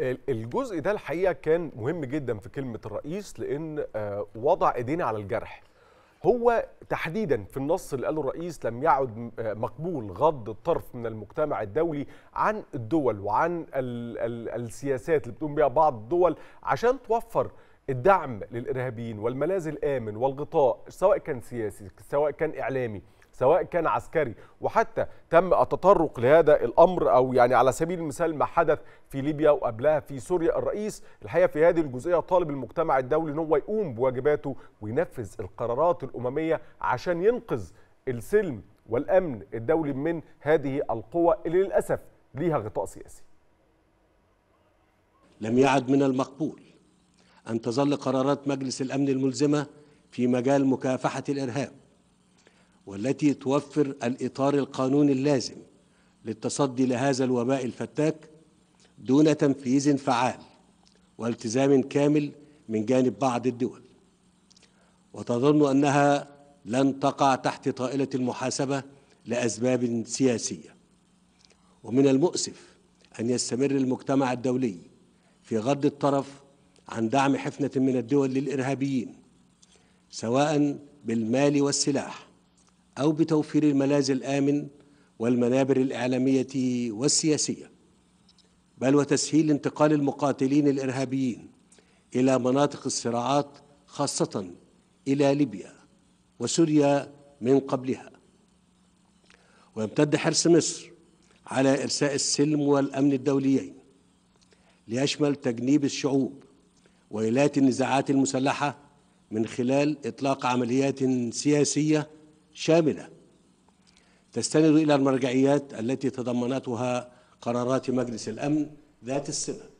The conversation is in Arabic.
الجزء ده الحقيقه كان مهم جدا في كلمه الرئيس لان آه، وضع ايدينا على الجرح هو تحديدا في النص اللي قاله الرئيس لم يعد آه، مقبول غض الطرف من المجتمع الدولي عن الدول وعن ال ال السياسات اللي بتقوم بها بعض الدول عشان توفر الدعم للارهابيين والملاذ الامن والغطاء سواء كان سياسي سواء كان اعلامي سواء كان عسكري وحتى تم التطرق لهذا الامر او يعني على سبيل المثال ما حدث في ليبيا وقبلها في سوريا الرئيس الحقيقه في هذه الجزئيه طالب المجتمع الدولي ان هو يقوم بواجباته وينفذ القرارات الامميه عشان ينقذ السلم والامن الدولي من هذه القوى اللي للاسف ليها غطاء سياسي. لم يعد من المقبول أن تظل قرارات مجلس الأمن الملزمة في مجال مكافحة الإرهاب والتي توفر الإطار القانوني اللازم للتصدي لهذا الوباء الفتاك دون تنفيذ فعال والتزام كامل من جانب بعض الدول وتظن أنها لن تقع تحت طائلة المحاسبة لأسباب سياسية ومن المؤسف أن يستمر المجتمع الدولي في غض الطرف عن دعم حفنة من الدول للإرهابيين سواء بالمال والسلاح أو بتوفير الملاذ الآمن والمنابر الإعلامية والسياسية بل وتسهيل انتقال المقاتلين الإرهابيين إلى مناطق الصراعات خاصة إلى ليبيا وسوريا من قبلها ويمتد حرص مصر على إرساء السلم والأمن الدوليين ليشمل تجنيب الشعوب ويلات النزاعات المسلحة من خلال إطلاق عمليات سياسية شاملة تستند إلى المرجعيات التي تضمنتها قرارات مجلس الأمن ذات الصله